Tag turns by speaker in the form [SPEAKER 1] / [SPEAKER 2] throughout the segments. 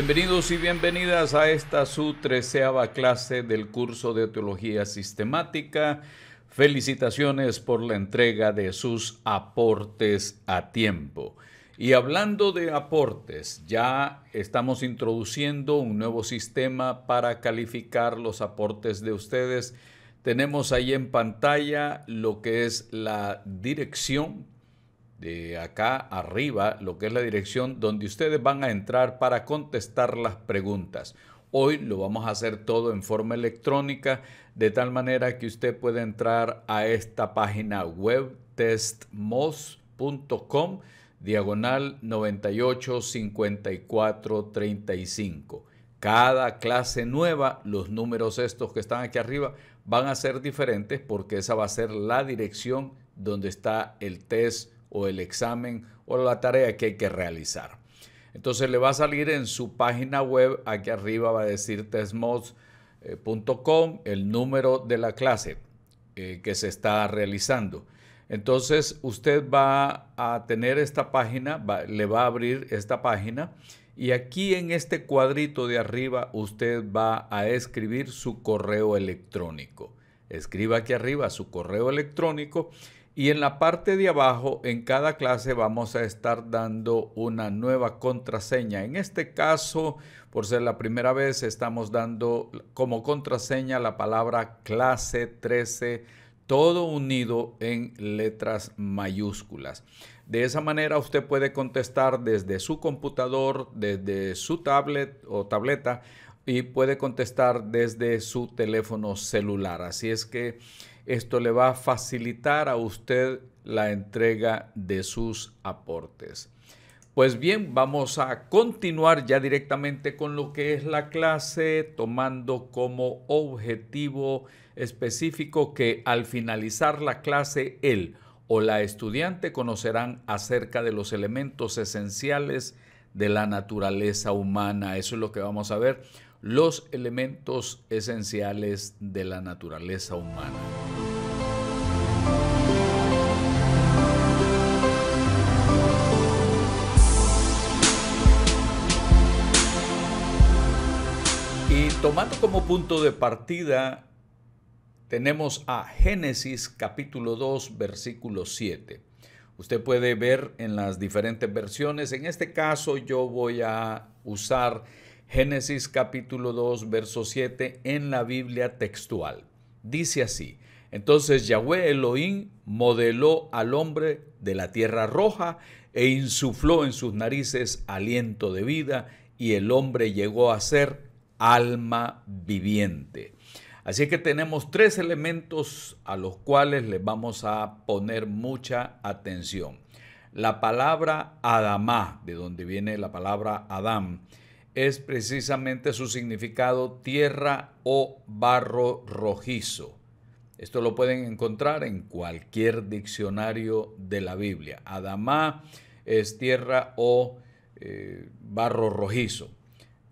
[SPEAKER 1] Bienvenidos y bienvenidas a esta su treceava clase del curso de Teología Sistemática. Felicitaciones por la entrega de sus aportes a tiempo. Y hablando de aportes, ya estamos introduciendo un nuevo sistema para calificar los aportes de ustedes. Tenemos ahí en pantalla lo que es la dirección de acá arriba, lo que es la dirección donde ustedes van a entrar para contestar las preguntas. Hoy lo vamos a hacer todo en forma electrónica, de tal manera que usted puede entrar a esta página web testmos.com diagonal 985435. Cada clase nueva, los números estos que están aquí arriba van a ser diferentes porque esa va a ser la dirección donde está el test o el examen o la tarea que hay que realizar. Entonces le va a salir en su página web, aquí arriba va a decir testmods.com eh, el número de la clase eh, que se está realizando. Entonces usted va a tener esta página, le va a abrir esta página y aquí en este cuadrito de arriba usted va a escribir su correo electrónico. Escriba aquí arriba su correo electrónico y en la parte de abajo, en cada clase vamos a estar dando una nueva contraseña. En este caso, por ser la primera vez, estamos dando como contraseña la palabra clase 13, todo unido en letras mayúsculas. De esa manera usted puede contestar desde su computador, desde su tablet o tableta y puede contestar desde su teléfono celular. Así es que esto le va a facilitar a usted la entrega de sus aportes. Pues bien, vamos a continuar ya directamente con lo que es la clase, tomando como objetivo específico que al finalizar la clase él o la estudiante conocerán acerca de los elementos esenciales de la naturaleza humana. Eso es lo que vamos a ver los elementos esenciales de la naturaleza humana. Y tomando como punto de partida, tenemos a Génesis capítulo 2, versículo 7. Usted puede ver en las diferentes versiones, en este caso yo voy a usar Génesis capítulo 2, verso 7 en la Biblia textual. Dice así, entonces Yahweh Elohim modeló al hombre de la tierra roja e insufló en sus narices aliento de vida y el hombre llegó a ser alma viviente. Así que tenemos tres elementos a los cuales le vamos a poner mucha atención. La palabra Adamá, de donde viene la palabra Adán, es precisamente su significado tierra o barro rojizo. Esto lo pueden encontrar en cualquier diccionario de la Biblia. Adamá es tierra o eh, barro rojizo.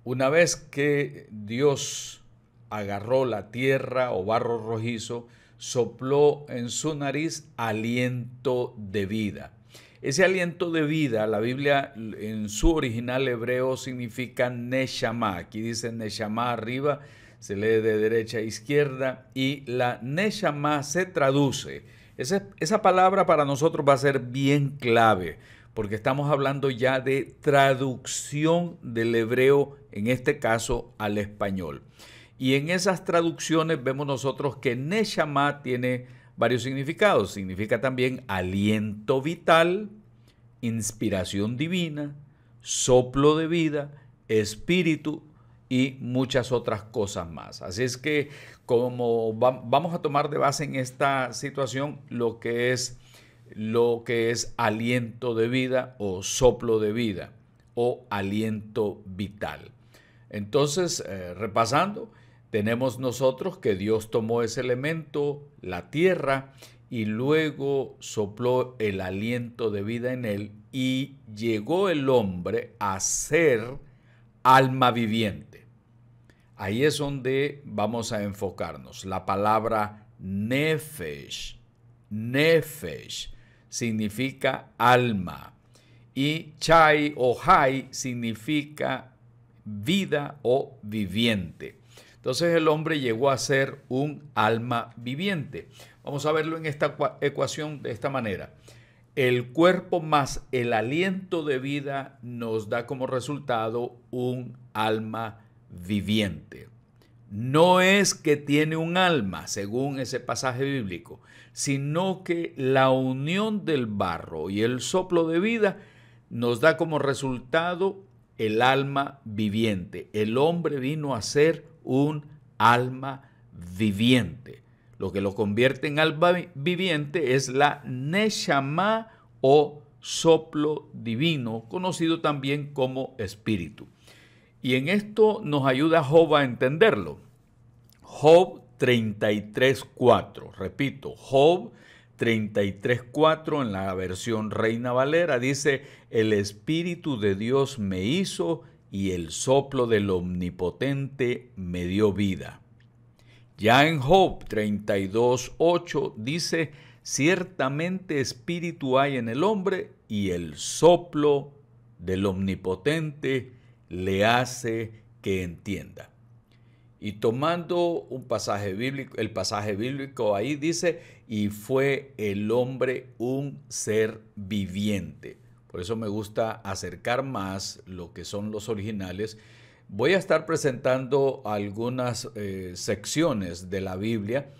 [SPEAKER 1] Una vez que Dios agarró la tierra o barro rojizo, sopló en su nariz aliento de vida. Ese aliento de vida, la Biblia en su original hebreo significa Neshama. Aquí dice Neshama arriba, se lee de derecha a izquierda y la Neshama se traduce. Esa, esa palabra para nosotros va a ser bien clave porque estamos hablando ya de traducción del hebreo, en este caso al español. Y en esas traducciones vemos nosotros que Neshama tiene varios significados. Significa también aliento vital, inspiración divina, soplo de vida, espíritu y muchas otras cosas más. Así es que como vamos a tomar de base en esta situación lo que es lo que es aliento de vida o soplo de vida o aliento vital. Entonces, eh, repasando, tenemos nosotros que Dios tomó ese elemento, la tierra, y luego sopló el aliento de vida en él y llegó el hombre a ser alma viviente. Ahí es donde vamos a enfocarnos. La palabra nefesh, nefesh significa alma y chai o hai significa vida o viviente. Entonces el hombre llegó a ser un alma viviente. Vamos a verlo en esta ecuación de esta manera. El cuerpo más el aliento de vida nos da como resultado un alma viviente. No es que tiene un alma, según ese pasaje bíblico, sino que la unión del barro y el soplo de vida nos da como resultado el alma viviente. El hombre vino a ser un alma viviente. Lo que lo convierte en al viviente es la Neshama o soplo divino, conocido también como espíritu. Y en esto nos ayuda Job a entenderlo. Job 33.4, repito, Job 33.4 en la versión Reina Valera dice, el Espíritu de Dios me hizo y el soplo del Omnipotente me dio vida. Ya en Job 32.8 dice, ciertamente espíritu hay en el hombre y el soplo del omnipotente le hace que entienda. Y tomando un pasaje bíblico, el pasaje bíblico ahí dice, y fue el hombre un ser viviente. Por eso me gusta acercar más lo que son los originales Voy a estar presentando algunas eh, secciones de la Biblia,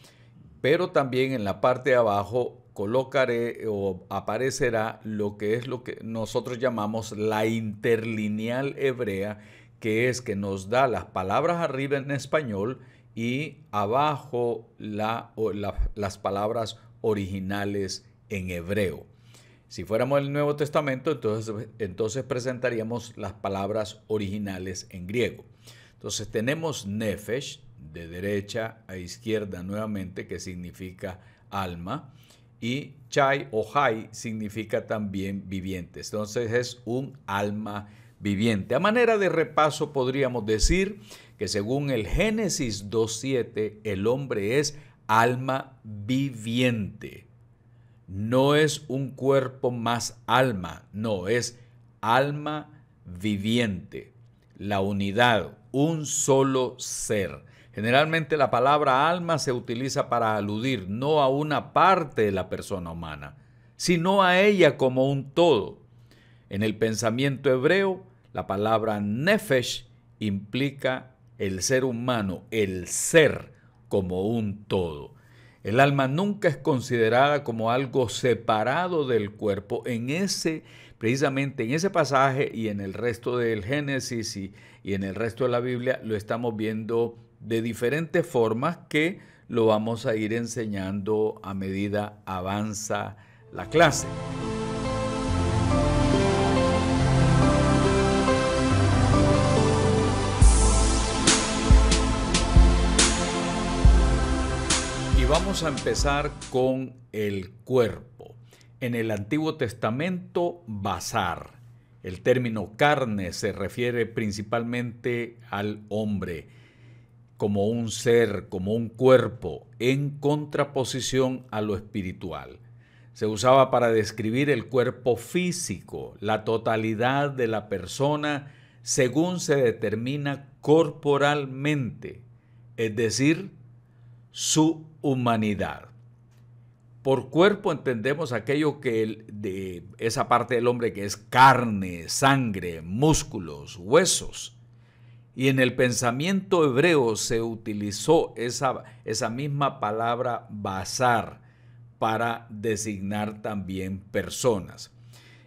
[SPEAKER 1] pero también en la parte de abajo colocaré o aparecerá lo que es lo que nosotros llamamos la interlineal hebrea, que es que nos da las palabras arriba en español y abajo las palabras originales en hebreo. Si fuéramos el Nuevo Testamento, entonces, presentaríamos las palabras originales en griego. Entonces tenemos nefesh, de derecha a izquierda nuevamente, que significa alma, y chai o hai significa también viviente. Entonces es un alma viviente. A manera de repaso podríamos decir que según el Génesis 2.7, el hombre es alma viviente no es un cuerpo más alma, no, es alma viviente, la unidad, un solo ser. Generalmente la palabra alma se utiliza para aludir no a una parte de la persona humana, sino a ella como un todo. En el pensamiento hebreo, la palabra nefesh implica el ser humano, el ser como un todo. El alma nunca es considerada como algo separado del cuerpo en ese, precisamente en ese pasaje y en el resto del Génesis y, en el resto de la Biblia lo estamos viendo de diferentes formas que lo vamos a ir enseñando a medida avanza la clase. Vamos a empezar con el cuerpo. En el Antiguo Testamento, bazar. El término carne se refiere principalmente al hombre como un ser, como un cuerpo, en contraposición a lo espiritual. Se usaba para describir el cuerpo físico, la totalidad de la persona según se determina corporalmente, es decir, su humanidad. Por cuerpo entendemos aquello que de esa parte del hombre que es carne, sangre, músculos, huesos. Y en el pensamiento hebreo se utilizó esa, esa misma palabra bazar para designar también personas.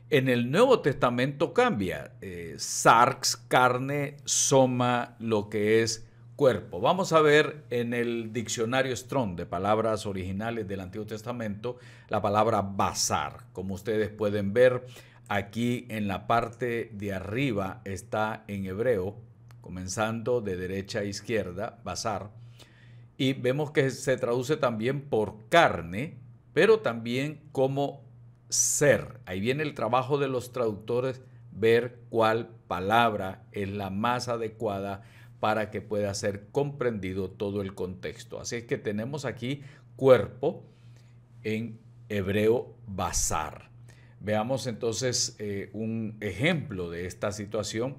[SPEAKER 1] En el Nuevo Testamento cambia. Eh, sarx, carne, soma, lo que es cuerpo. Vamos a ver en el diccionario Strong de palabras originales del Antiguo Testamento la palabra bazar. Como ustedes pueden ver, aquí en la parte de arriba está en hebreo, comenzando de derecha a izquierda, bazar. Y vemos que se traduce también por carne, pero también como ser. Ahí viene el trabajo de los traductores, ver cuál palabra es la más adecuada para que pueda ser comprendido todo el contexto. Así es que tenemos aquí cuerpo en hebreo bazar. Veamos entonces eh, un ejemplo de esta situación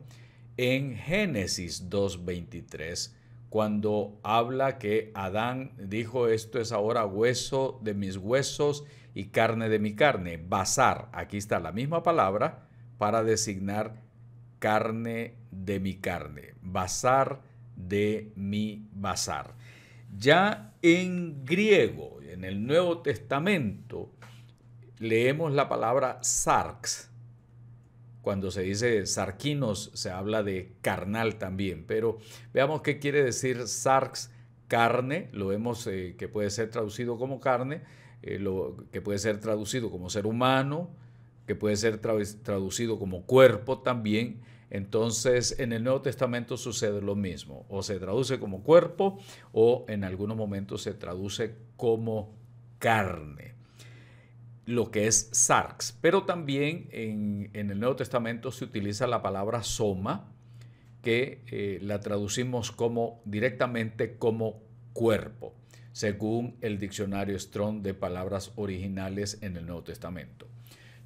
[SPEAKER 1] en Génesis 2.23, cuando habla que Adán dijo, esto es ahora hueso de mis huesos y carne de mi carne, bazar. Aquí está la misma palabra para designar carne de mi carne bazar de mi bazar. Ya en griego, en el Nuevo Testamento, leemos la palabra sarx. Cuando se dice sarquinos se habla de carnal también, pero veamos qué quiere decir sarx, carne, lo vemos eh, que puede ser traducido como carne, eh, lo, que puede ser traducido como ser humano, que puede ser traducido como cuerpo también, entonces, en el Nuevo Testamento sucede lo mismo, o se traduce como cuerpo o en algunos momentos se traduce como carne, lo que es sarx. Pero también en, el Nuevo Testamento se utiliza la palabra soma, que eh, la traducimos como directamente como cuerpo, según el diccionario Strong de palabras originales en el Nuevo Testamento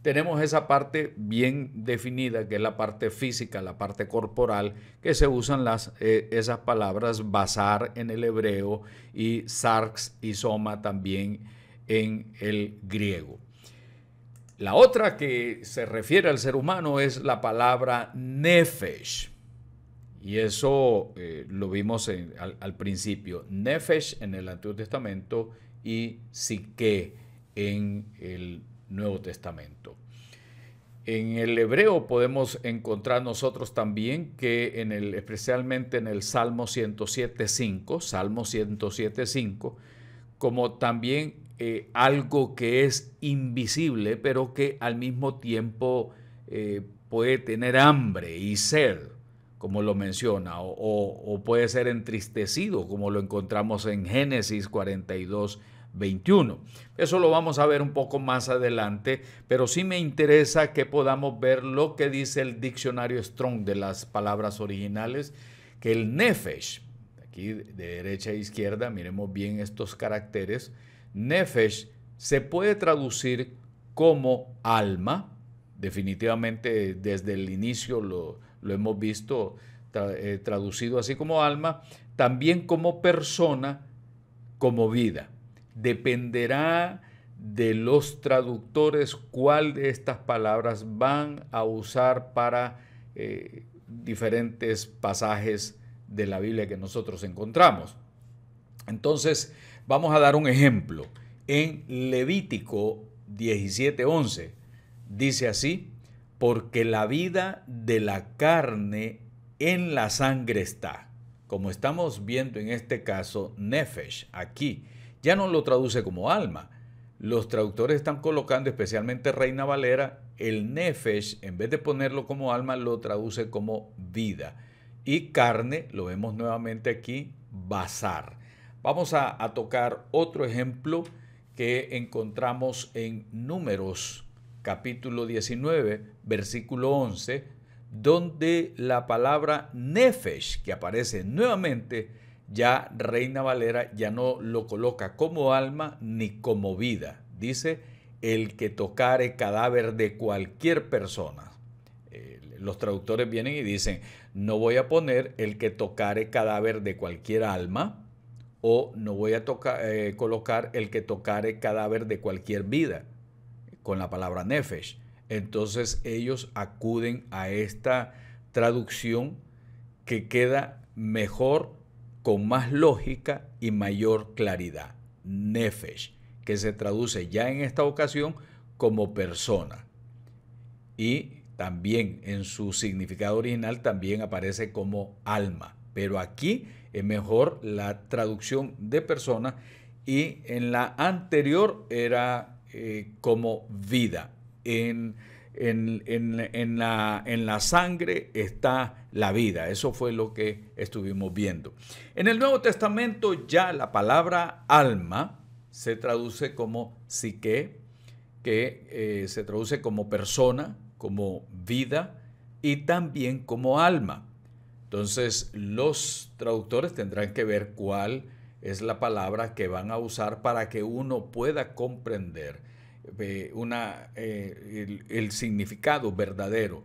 [SPEAKER 1] tenemos esa parte bien definida, que es la parte física, la parte corporal, que se usan las, eh, esas palabras basar en el hebreo y sarx y soma también en el griego. La otra que se refiere al ser humano es la palabra nefesh. Y eso eh, lo vimos al, principio. Nefesh en el Antiguo Testamento y psique en el Nuevo Testamento. En el hebreo podemos encontrar nosotros también que en el, especialmente en el Salmo 107.5, Salmo 107.5, como también eh, algo que es invisible, pero que al mismo tiempo eh, puede tener hambre y sed, como lo menciona, o, o puede ser entristecido, como lo encontramos en Génesis 42, 21. Eso lo vamos a ver un poco más adelante, pero sí me interesa que podamos ver lo que dice el diccionario Strong de las palabras originales, que el nefesh, aquí de derecha a izquierda, miremos bien estos caracteres, nefesh se puede traducir como alma, definitivamente desde el inicio lo, hemos visto eh, traducido así como alma, también como persona, como vida. Dependerá de los traductores cuál de estas palabras van a usar para eh, diferentes pasajes de la Biblia que nosotros encontramos. Entonces, vamos a dar un ejemplo. En Levítico 17:11 dice así, porque la vida de la carne en la sangre está. Como estamos viendo en este caso, Nefesh, aquí, ya no lo traduce como alma. Los traductores están colocando, especialmente Reina Valera, el nefesh, en vez de ponerlo como alma, lo traduce como vida. Y carne, lo vemos nuevamente aquí, bazar. Vamos a, tocar otro ejemplo que encontramos en Números, capítulo 19, versículo 11, donde la palabra nefesh, que aparece nuevamente, ya Reina Valera ya no lo coloca como alma ni como vida. Dice, el que tocare cadáver de cualquier persona. Eh, los traductores vienen y dicen, no voy a poner el que tocare cadáver de cualquier alma o no voy a eh, colocar el que tocare cadáver de cualquier vida con la palabra nefesh. Entonces ellos acuden a esta traducción que queda mejor con más lógica y mayor claridad, nefesh, que se traduce ya en esta ocasión como persona. Y también en su significado original también aparece como alma, pero aquí es mejor la traducción de persona y en la anterior era eh, como vida. En en, la, sangre está la vida. Eso fue lo que estuvimos viendo. En el Nuevo Testamento ya la palabra alma se traduce como psique, que eh, se traduce como persona, como vida y también como alma. Entonces los traductores tendrán que ver cuál es la palabra que van a usar para que uno pueda comprender eh, una, eh, el, significado verdadero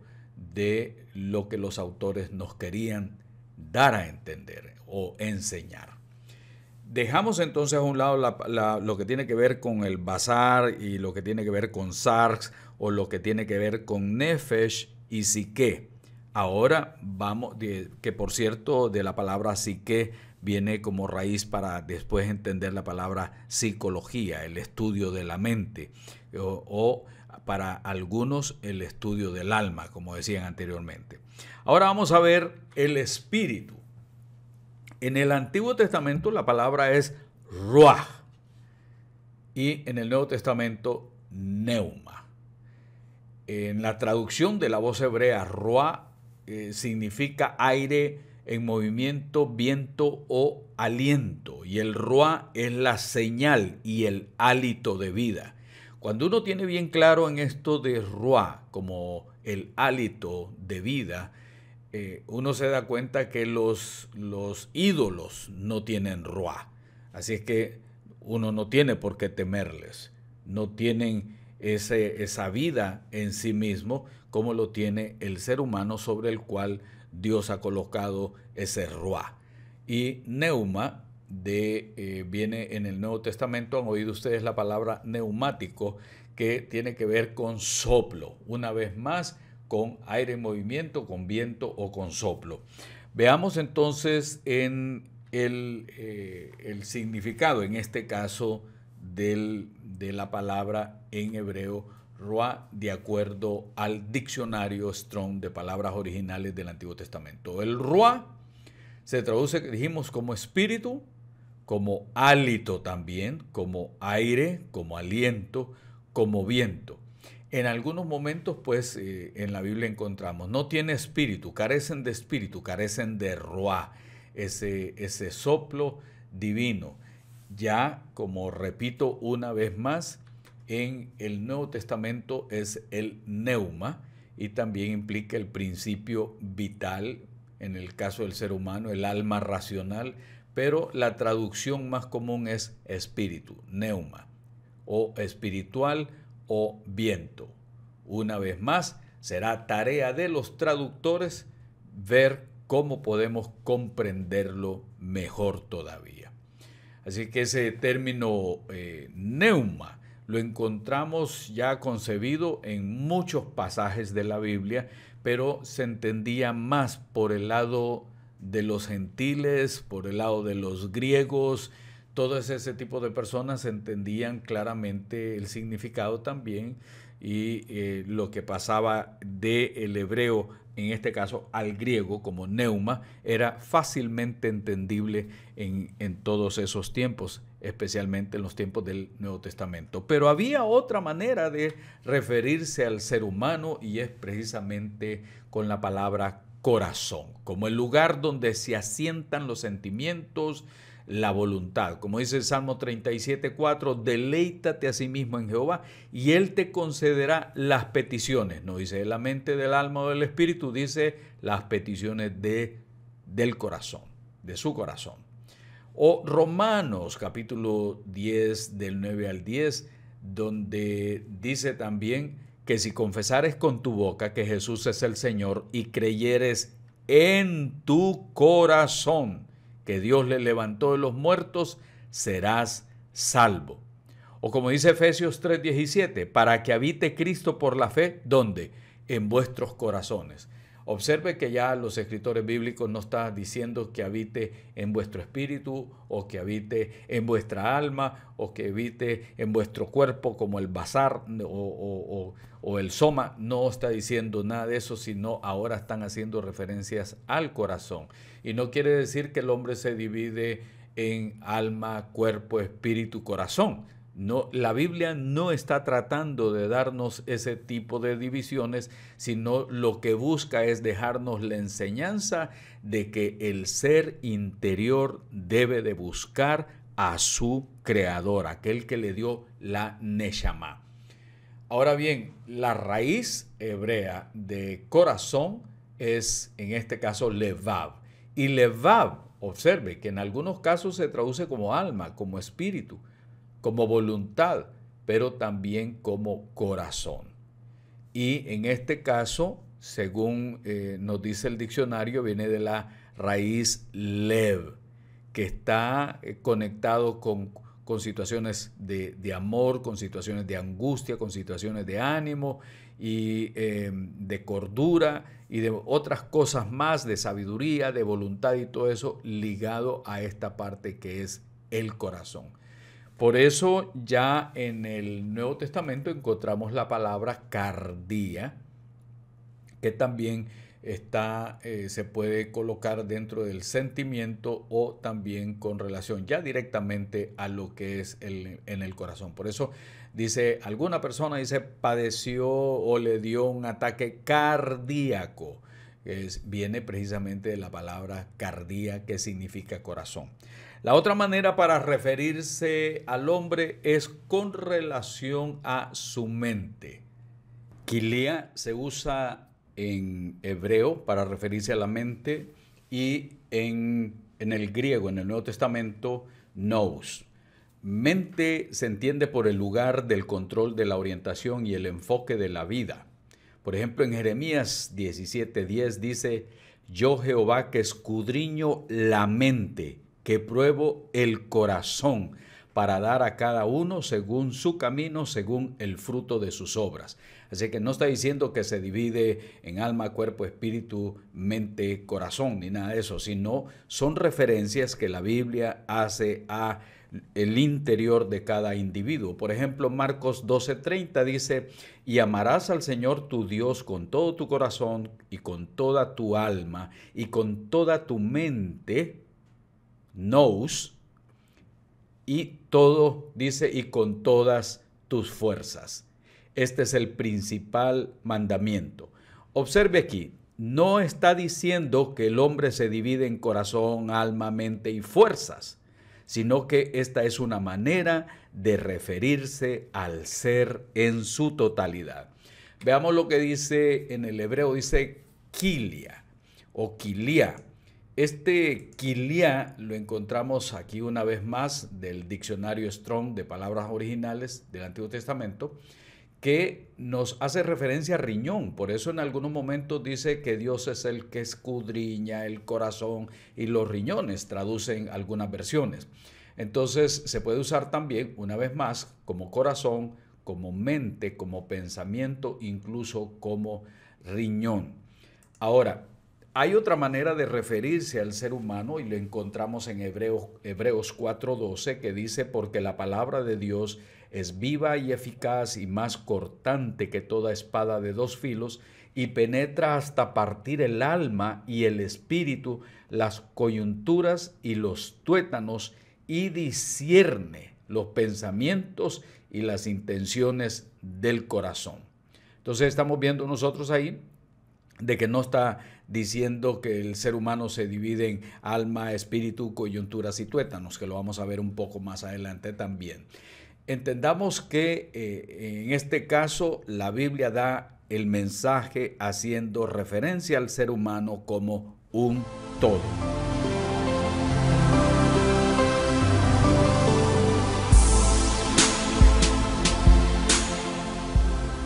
[SPEAKER 1] de lo que los autores nos querían dar a entender o enseñar. Dejamos entonces a un lado lo que tiene que ver con el bazar y lo que tiene que ver con sars o lo que tiene que ver con Nefesh y Sique. Ahora vamos, que por cierto, de la palabra Sique viene como raíz para después entender la palabra psicología, el estudio de la mente, o, para algunos el estudio del alma, como decían anteriormente. Ahora vamos a ver el espíritu. En el Antiguo Testamento la palabra es ruach y en el Nuevo Testamento neuma. En la traducción de la voz hebrea, ruach eh, significa aire en movimiento, viento o aliento. Y el ruá es la señal y el hálito de vida. Cuando uno tiene bien claro en esto de ruá como el hálito de vida, eh, uno se da cuenta que los, los ídolos no tienen ruá. Así es que uno no tiene por qué temerles. No tienen esa vida en sí mismo como lo tiene el ser humano sobre el cual Dios ha colocado ese Ruá. Y neuma de, eh, viene en el Nuevo Testamento, han oído ustedes la palabra neumático, que tiene que ver con soplo, una vez más, con aire en movimiento, con viento o con soplo. Veamos entonces en el, eh, el significado, en este caso, del, de la palabra en hebreo Roa de acuerdo al diccionario Strong de palabras originales del Antiguo Testamento. El ruá se traduce, dijimos, como espíritu, como hálito también, como aire, como aliento, como viento. En algunos momentos, pues, eh, en la Biblia encontramos, no tiene espíritu, carecen de espíritu, carecen de roa, ese, ese soplo divino. Ya, como repito una vez más, en el Nuevo Testamento es el neuma y también implica el principio vital, en el caso del ser humano, el alma racional, pero la traducción más común es espíritu, neuma, o espiritual o viento. Una vez más, será tarea de los traductores ver cómo podemos comprenderlo mejor todavía. Así que ese término eh, neuma lo encontramos ya concebido en muchos pasajes de la Biblia, pero se entendía más por el lado de los gentiles, por el lado de los griegos, todo ese tipo de personas entendían claramente el significado también y eh, lo que pasaba del hebreo, en este caso al griego como neuma, era fácilmente entendible en, en todos esos tiempos, especialmente en los tiempos del Nuevo Testamento. Pero había otra manera de referirse al ser humano y es precisamente con la palabra corazón, como el lugar donde se asientan los sentimientos, la voluntad. Como dice el Salmo 4, deleítate a sí mismo en Jehová y Él te concederá las peticiones. No dice la mente del alma o del espíritu, dice las peticiones de, del corazón, de su corazón. O Romanos capítulo 10 del 9 al 10, donde dice también que si confesares con tu boca que Jesús es el Señor y creyeres en tu corazón que Dios le levantó de los muertos, serás salvo. O como dice Efesios 3:17, para que habite Cristo por la fe, ¿dónde? En vuestros corazones. Observe que ya los escritores bíblicos no están diciendo que habite en vuestro espíritu o que habite en vuestra alma o que habite en vuestro cuerpo como el bazar o, o, el soma. No está diciendo nada de eso, sino ahora están haciendo referencias al corazón. Y no quiere decir que el hombre se divide en alma, cuerpo, espíritu, corazón. No, la Biblia no está tratando de darnos ese tipo de divisiones, sino lo que busca es dejarnos la enseñanza de que el ser interior debe de buscar a su creador, aquel que le dio la Neshama. Ahora bien, la raíz hebrea de corazón es, en este caso, Levav. Y Levab, observe que en algunos casos se traduce como alma, como espíritu, como voluntad, pero también como corazón. Y en este caso, según eh, nos dice el diccionario, viene de la raíz lev, que está eh, conectado con, situaciones de, de amor, con situaciones de angustia, con situaciones de ánimo y em, de cordura y de otras cosas más, de sabiduría, de voluntad y todo eso ligado a esta parte que es el corazón. Por eso ya en el Nuevo Testamento encontramos la palabra cardía, que también está, eh, se puede colocar dentro del sentimiento o también con relación ya directamente a lo que es en el corazón. Por eso Dice, alguna persona, dice, padeció o le dio un ataque cardíaco. Es, viene precisamente de la palabra cardía, que significa corazón. La otra manera para referirse al hombre es con relación a su mente. kilia se usa en hebreo para referirse a la mente y en, en el griego, en el Nuevo Testamento, nous. Mente se entiende por el lugar del control de la orientación y el enfoque de la vida. Por ejemplo, en Jeremías 17:10 dice, yo Jehová que escudriño la mente, que pruebo el corazón, para dar a cada uno según su camino, según el fruto de sus obras. Así que no está diciendo que se divide en alma, cuerpo, espíritu, mente, corazón, ni nada de eso, sino son referencias que la Biblia hace a el interior de cada individuo. Por ejemplo, Marcos 12:30 dice, y amarás al Señor tu Dios con todo tu corazón y con toda tu alma y con toda tu mente, (nous) y todo, dice, y con todas tus fuerzas. Este es el principal mandamiento. Observe aquí, no está diciendo que el hombre se divide en corazón, alma, mente y fuerzas sino que esta es una manera de referirse al ser en su totalidad. Veamos lo que dice en el hebreo, dice kilia o kilia. Este kilia lo encontramos aquí una vez más del diccionario Strong de palabras originales del Antiguo Testamento que nos hace referencia a riñón. Por eso en algunos momentos dice que Dios es el que escudriña el corazón y los riñones, traducen algunas versiones. Entonces se puede usar también, una vez más, como corazón, como mente, como pensamiento, incluso como riñón. Ahora, hay otra manera de referirse al ser humano y lo encontramos en Hebreos, Hebreos 4:12 que dice, porque la palabra de Dios es viva y eficaz y más cortante que toda espada de dos filos y penetra hasta partir el alma y el espíritu, las coyunturas y los tuétanos y discierne los pensamientos y las intenciones del corazón. Entonces estamos viendo nosotros ahí de que no está diciendo que el ser humano se divide en alma, espíritu, coyunturas y tuétanos, que lo vamos a ver un poco más adelante también. Entendamos que eh, en este caso la Biblia da el mensaje haciendo referencia al ser humano como un todo.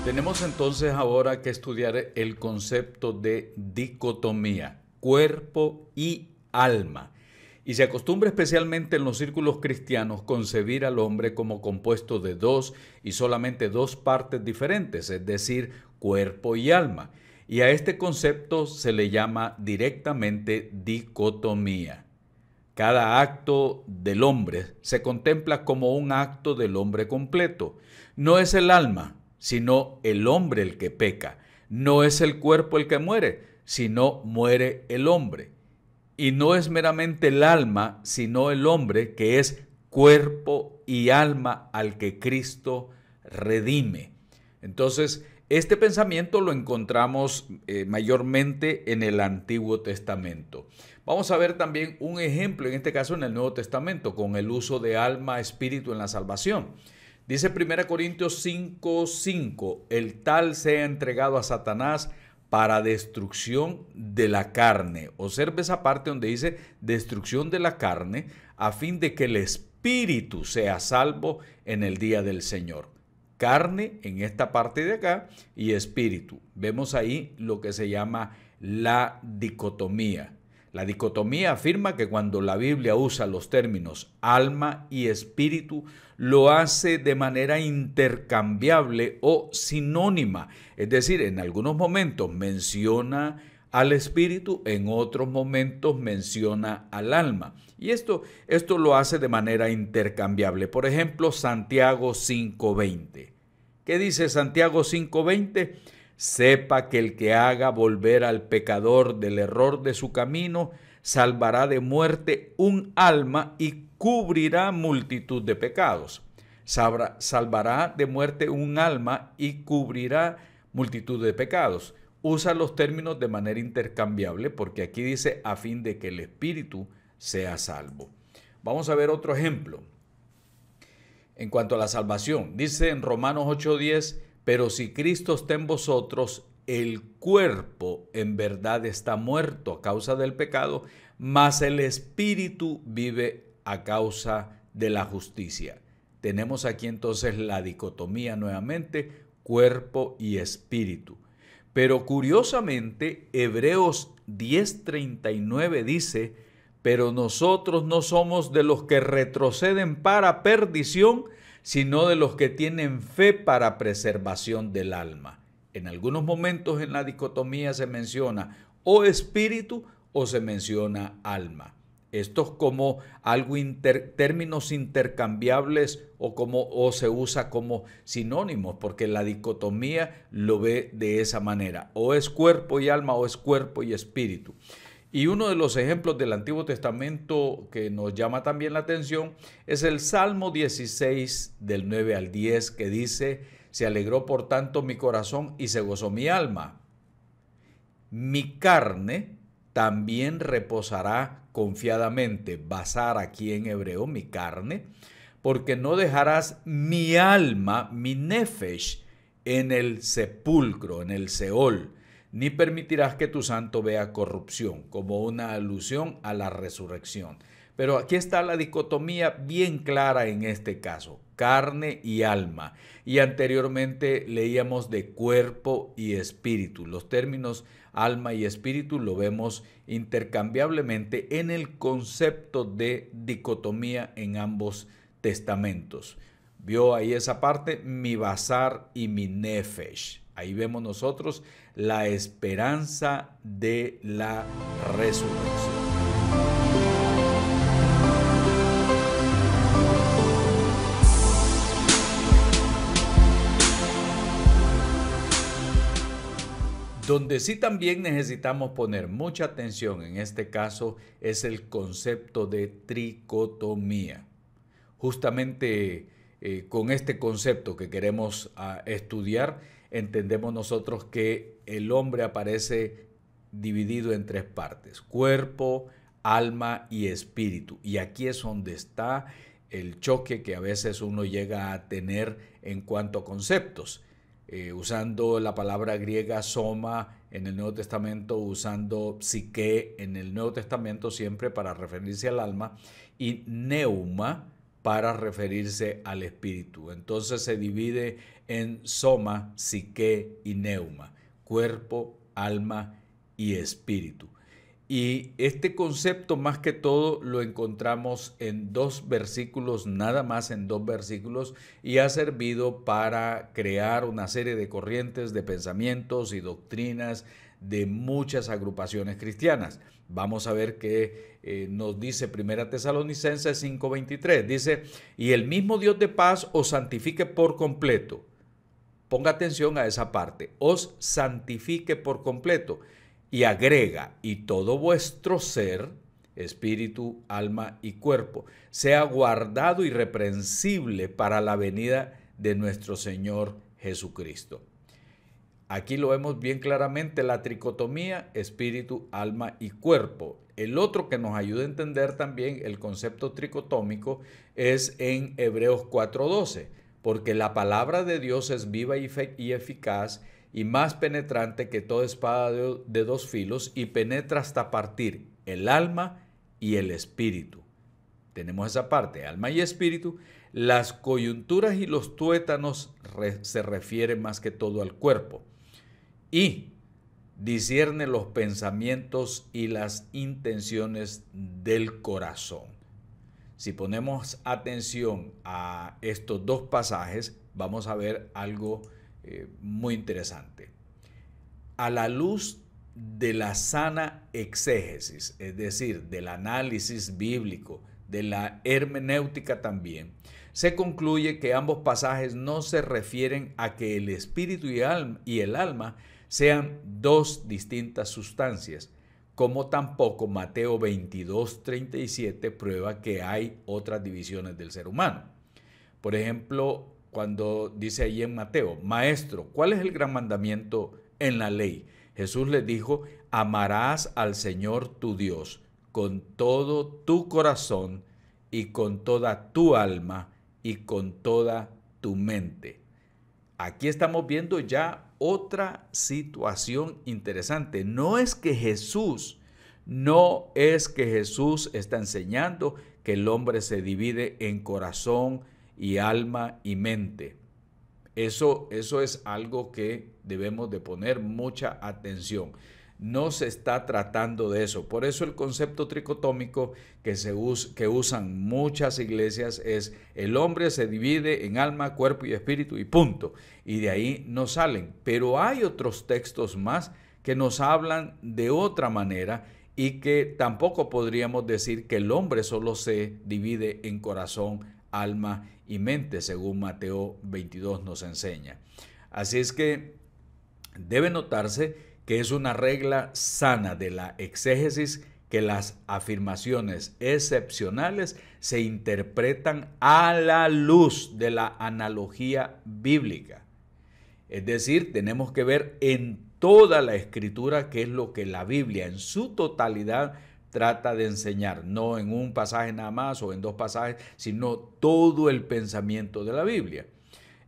[SPEAKER 1] Tenemos entonces ahora que estudiar el concepto de dicotomía, cuerpo y alma. Y se acostumbra especialmente en los círculos cristianos concebir al hombre como compuesto de dos y solamente dos partes diferentes, es decir, cuerpo y alma. Y a este concepto se le llama directamente dicotomía. Cada acto del hombre se contempla como un acto del hombre completo. No es el alma, sino el hombre el que peca. No es el cuerpo el que muere, sino muere el hombre. Y no es meramente el alma, sino el hombre que es cuerpo y alma al que Cristo redime. Entonces, este pensamiento lo encontramos eh, mayormente en el Antiguo Testamento. Vamos a ver también un ejemplo, en este caso en el Nuevo Testamento, con el uso de alma, espíritu en la salvación. Dice 1 Corintios 5, el tal sea entregado a Satanás para destrucción de la carne. Observe esa parte donde dice destrucción de la carne, a fin de que el espíritu sea salvo en el día del Señor. Carne en esta parte de acá y espíritu. Vemos ahí lo que se llama la dicotomía. La dicotomía afirma que cuando la Biblia usa los términos alma y espíritu, lo hace de manera intercambiable o sinónima. Es decir, en algunos momentos menciona al espíritu, en otros momentos menciona al alma. Y esto, esto lo hace de manera intercambiable. Por ejemplo, Santiago 5.20. ¿Qué dice Santiago 5.20? Sepa que el que haga volver al pecador del error de su camino, salvará de muerte un alma y cubrirá multitud de pecados. salvará de muerte un alma y cubrirá multitud de pecados. Usa los términos de manera intercambiable porque aquí dice a fin de que el espíritu sea salvo. Vamos a ver otro ejemplo. En cuanto a la salvación, dice en Romanos 8:10, pero si Cristo está en vosotros, el cuerpo en verdad está muerto a causa del pecado, mas el espíritu vive a causa de la justicia. Tenemos aquí entonces la dicotomía nuevamente, cuerpo y espíritu. Pero curiosamente, Hebreos 10:39 dice, pero nosotros no somos de los que retroceden para perdición, sino de los que tienen fe para preservación del alma. En algunos momentos en la dicotomía se menciona o espíritu o se menciona alma. Esto es como algo términos intercambiables o como o se usa como sinónimos, porque la dicotomía lo ve de esa manera, o es cuerpo y alma o es cuerpo y espíritu. Y uno de los ejemplos del Antiguo Testamento que nos llama también la atención es el Salmo 16 del 9 al 10 que dice, se alegró por tanto mi corazón y se gozó mi alma. Mi carne también reposará confiadamente, basar aquí en hebreo mi carne, porque no dejarás mi alma, mi nefesh, en el sepulcro, en el Seol ni permitirás que tu santo vea corrupción, como una alusión a la resurrección. Pero aquí está la dicotomía bien clara en este caso, carne y alma. Y anteriormente leíamos de cuerpo y espíritu. Los términos alma y espíritu lo vemos intercambiablemente en el concepto de dicotomía en ambos testamentos. Vio ahí esa parte, mi bazar y mi nefesh. Ahí vemos nosotros la esperanza de la resurrección. Donde sí también necesitamos poner mucha atención en este caso es el concepto de tricotomía. Justamente eh, con este concepto que queremos ah, estudiar, entendemos nosotros que el hombre aparece dividido en tres partes, cuerpo, alma y espíritu. Y aquí es donde está el choque que a veces uno llega a tener en cuanto a conceptos. Eh, usando la palabra griega soma en el Nuevo Testamento, usando psique en el Nuevo Testamento siempre para referirse al alma y neuma para referirse al espíritu. Entonces se divide en soma, psique y neuma cuerpo, alma y espíritu. Y este concepto más que todo lo encontramos en dos versículos, nada más en dos versículos, y ha servido para crear una serie de corrientes de pensamientos y doctrinas de muchas agrupaciones cristianas. Vamos a ver qué eh, nos dice Primera tesalonicense 5:23. Dice, y el mismo Dios de paz os santifique por completo Ponga atención a esa parte. Os santifique por completo. Y agrega, y todo vuestro ser, espíritu, alma y cuerpo, sea guardado irreprensible para la venida de nuestro Señor Jesucristo. Aquí lo vemos bien claramente, la tricotomía espíritu, alma y cuerpo. El otro que nos ayuda a entender también el concepto tricotómico es en Hebreos 4.12 porque la palabra de Dios es viva y eficaz y más penetrante que toda espada de dos filos y penetra hasta partir el alma y el espíritu. Tenemos esa parte, alma y espíritu. Las coyunturas y los tuétanos se refieren más que todo al cuerpo. Y discierne los pensamientos y las intenciones del corazón. Si ponemos atención a estos dos pasajes, vamos a ver algo eh, muy interesante. A la luz de la sana exégesis, es decir, del análisis bíblico, de la hermenéutica también, se concluye que ambos pasajes no se refieren a que el espíritu y, el alma sean dos distintas sustancias, como tampoco Mateo 22, 37 prueba que hay otras divisiones del ser humano. Por ejemplo, cuando dice ahí en Mateo, Maestro, ¿cuál es el gran mandamiento en la ley? Jesús le dijo, amarás al Señor tu Dios con todo tu corazón y con toda tu alma y con toda tu mente. Aquí estamos viendo ya otra situación interesante. No es que Jesús, no es que Jesús está enseñando que el hombre se divide en corazón y alma y mente. Eso, eso es algo que debemos de poner mucha atención. No se está tratando de eso. Por eso el concepto tricotómico que, se que usan muchas iglesias es el hombre se divide en alma, cuerpo y espíritu y punto. Y de ahí no salen. Pero hay otros textos más que nos hablan de otra manera y que tampoco podríamos decir que el hombre solo se divide en corazón, alma y mente, según Mateo 22 nos enseña. Así es que debe notarse que es una regla sana de la exégesis que las afirmaciones excepcionales se interpretan a la luz de la analogía bíblica. Es decir, tenemos que ver en toda la escritura qué es lo que la Biblia en su totalidad trata de enseñar, no en un pasaje nada más o en dos pasajes, sino todo el pensamiento de la Biblia.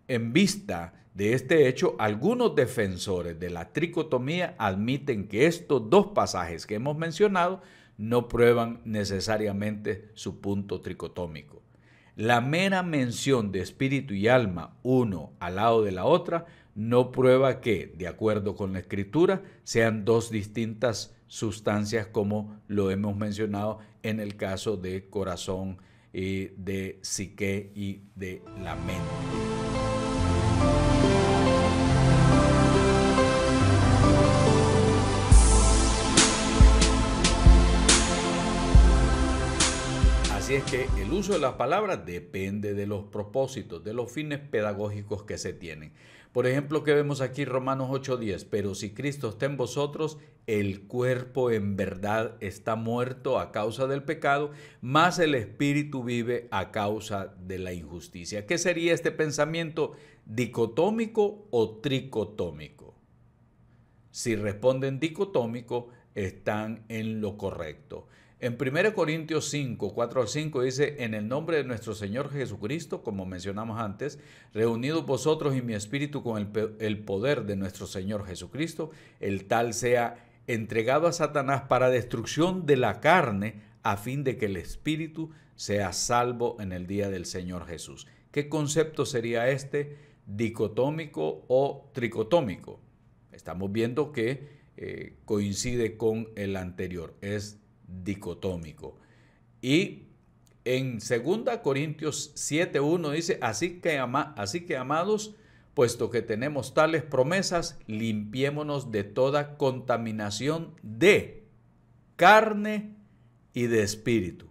[SPEAKER 1] En vista de este hecho, algunos defensores de la tricotomía admiten que estos dos pasajes que hemos mencionado no prueban necesariamente su punto tricotómico. La mera mención de espíritu y alma uno al lado de la otra no prueba que, de acuerdo con la escritura, sean dos distintas sustancias como lo hemos mencionado en el caso de corazón, y eh, de psique y de la mente. Así es que el uso de las palabras depende de los propósitos, de los fines pedagógicos que se tienen. Por ejemplo, que vemos aquí Romanos 8:10, pero si Cristo está en vosotros, el cuerpo en verdad está muerto a causa del pecado, más el espíritu vive a causa de la injusticia. ¿Qué sería este pensamiento dicotómico o tricotómico? Si responden dicotómico, están en lo correcto. En 1 Corintios 5, 4 al 5 dice, en el nombre de nuestro Señor Jesucristo, como mencionamos antes, reunidos vosotros y mi espíritu con el, poder de nuestro Señor Jesucristo, el tal sea entregado a Satanás para destrucción de la carne, a fin de que el espíritu sea salvo en el día del Señor Jesús. ¿Qué concepto sería este? Dicotómico o tricotómico. Estamos viendo que eh, coincide con el anterior. Es dicotómico. Y en 2 Corintios 7.1 dice, así que, así que amados, puesto que tenemos tales promesas, limpiémonos de toda contaminación de carne y de espíritu,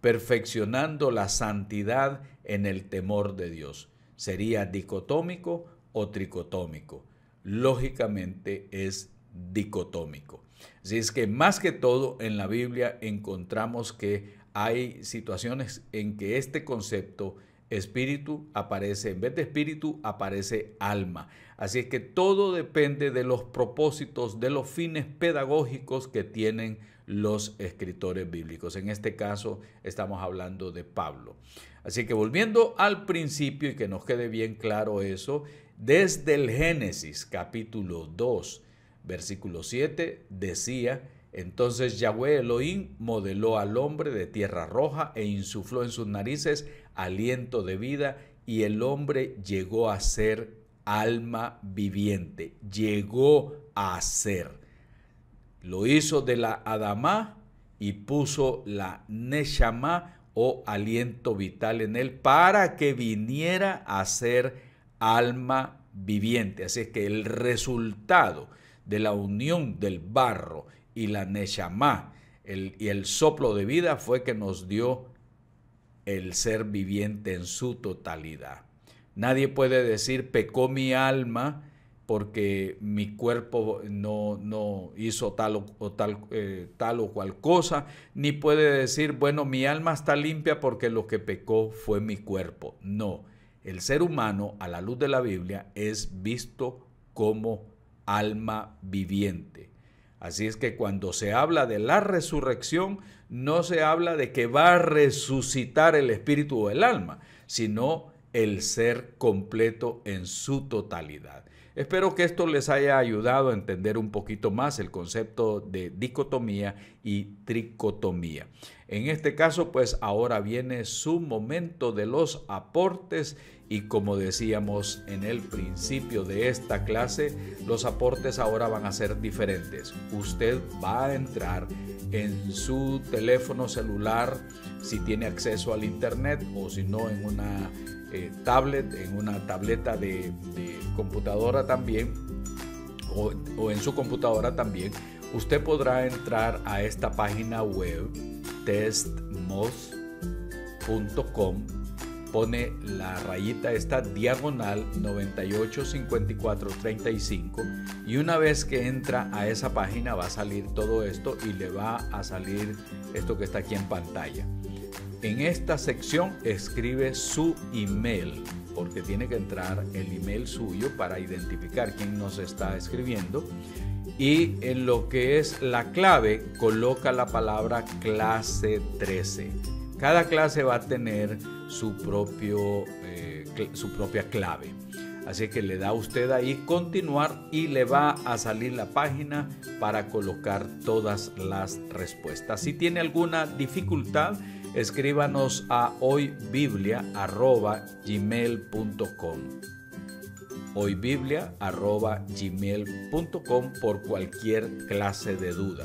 [SPEAKER 1] perfeccionando la santidad en el temor de Dios. Sería dicotómico o tricotómico. Lógicamente es dicotómico. Así es que más que todo en la Biblia encontramos que hay situaciones en que este concepto espíritu aparece, en vez de espíritu aparece alma. Así es que todo depende de los propósitos, de los fines pedagógicos que tienen los escritores bíblicos. En este caso estamos hablando de Pablo. Así que volviendo al principio y que nos quede bien claro eso, desde el Génesis capítulo 2 versículo 7, decía, entonces Yahweh Elohim modeló al hombre de tierra roja e insufló en sus narices aliento de vida y el hombre llegó a ser alma viviente, llegó a ser. Lo hizo de la Adamá y puso la Neshama o aliento vital en él para que viniera a ser alma viviente. Así es que el resultado de la unión del barro y la Neshama y el soplo de vida fue que nos dio el ser viviente en su totalidad. Nadie puede decir pecó mi alma porque mi cuerpo no, hizo tal o, tal, eh, tal o cual cosa, ni puede decir, bueno, mi alma está limpia porque lo que pecó fue mi cuerpo. No, el ser humano, a la luz de la Biblia, es visto como alma viviente. Así es que cuando se habla de la resurrección, no se habla de que va a resucitar el espíritu o el alma, sino el ser completo en su totalidad. Espero que esto les haya ayudado a entender un poquito más el concepto de dicotomía y tricotomía. En este caso, pues ahora viene su momento de los aportes y como decíamos en el principio de esta clase, los aportes ahora van a ser diferentes. Usted va a entrar en su teléfono celular si tiene acceso al internet o si no en una eh, tablet, en una tableta de, computadora también o en su computadora también. Usted podrá entrar a esta página web testmos.com pone la rayita esta diagonal 985435 y una vez que entra a esa página va a salir todo esto y le va a salir esto que está aquí en pantalla. En esta sección escribe su email porque tiene que entrar el email suyo para identificar quién nos está escribiendo y en lo que es la clave coloca la palabra clase 13. Cada clase va a tener eh, su, propia clave. Así que le da usted ahí continuar y le va a salir la página para colocar todas las respuestas. Si tiene alguna dificultad, escríbanos a hoybiblia.gmail.com hoybiblia.gmail.com por cualquier clase de duda.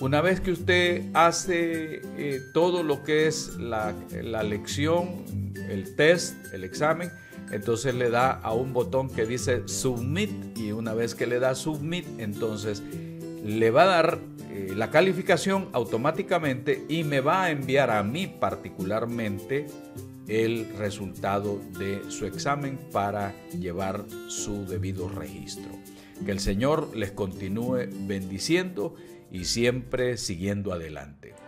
[SPEAKER 1] Una vez que usted hace eh, todo lo que es la, la lección, el test, el examen, entonces le da a un botón que dice submit y una vez que le da submit, entonces le va a dar eh, la calificación automáticamente y me va a enviar a mí particularmente el resultado de su examen para llevar su debido registro. Que el Señor les continúe bendiciendo y siempre siguiendo adelante.